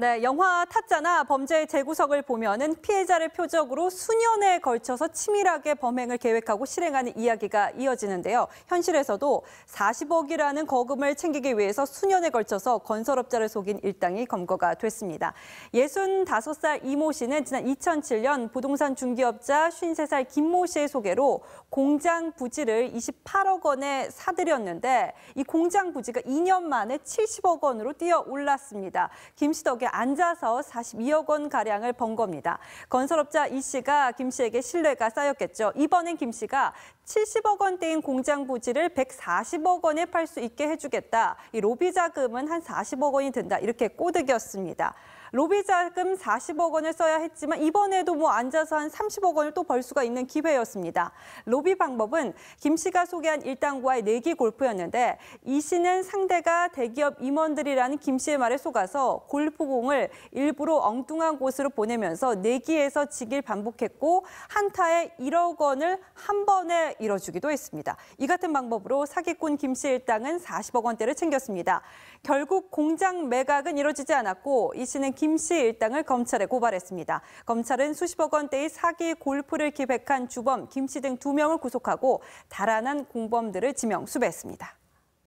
네, 영화 타짜나 범죄 의 재구석을 보면은 피해자를 표적으로 수년에 걸쳐서 치밀하게 범행을 계획하고 실행하는 이야기가 이어지는데요. 현실에서도 40억이라는 거금을 챙기기 위해서 수년에 걸쳐서 건설업자를 속인 일당이 검거가 됐습니다. 65살 이 모 씨는 지난 2007년 부동산 중개업자 53살 김 모 씨의 소개로 공장 부지를 28억 원에 사들였는데 이 공장 부지가 2년 만에 70억 원으로 뛰어 올랐습니다. 김씨 덕에 앉아서 42억 원 가량을 번 겁니다. 건설업자 이 씨가 김 씨에게 신뢰가 쌓였겠죠. 이번엔 김 씨가 70억 원대인 공장 부지를 140억 원에 팔 수 있게 해주겠다. 이 로비 자금은 한 40억 원이 된다. 이렇게 꼬드겼습니다. 로비 자금 40억 원을 써야 했지만 이번에도 뭐 앉아서 한 30억 원을 또 벌 수가 있는 기회였습니다. 로비 방법은 김 씨가 소개한 일당과의 내기 골프였는데 이 씨는 상대가 대기업 임원들이라는 김 씨의 말에 속아서 골프 공을 일부러 엉뚱한 곳으로 보내면서 내기에서 지길 반복했고 한타에 1억 원을 한 번에 잃어주기도 했습니다. 이 같은 방법으로 사기꾼 김씨 일당은 40억 원대를 챙겼습니다. 결국 공장 매각은 이뤄지지 않았고 이 씨는 김씨 일당을 검찰에 고발했습니다. 검찰은 수십억 원대의 사기 골프를 기획한 주범 김씨등 두 명을 구속하고 달아난 공범들을 지명 수배했습니다.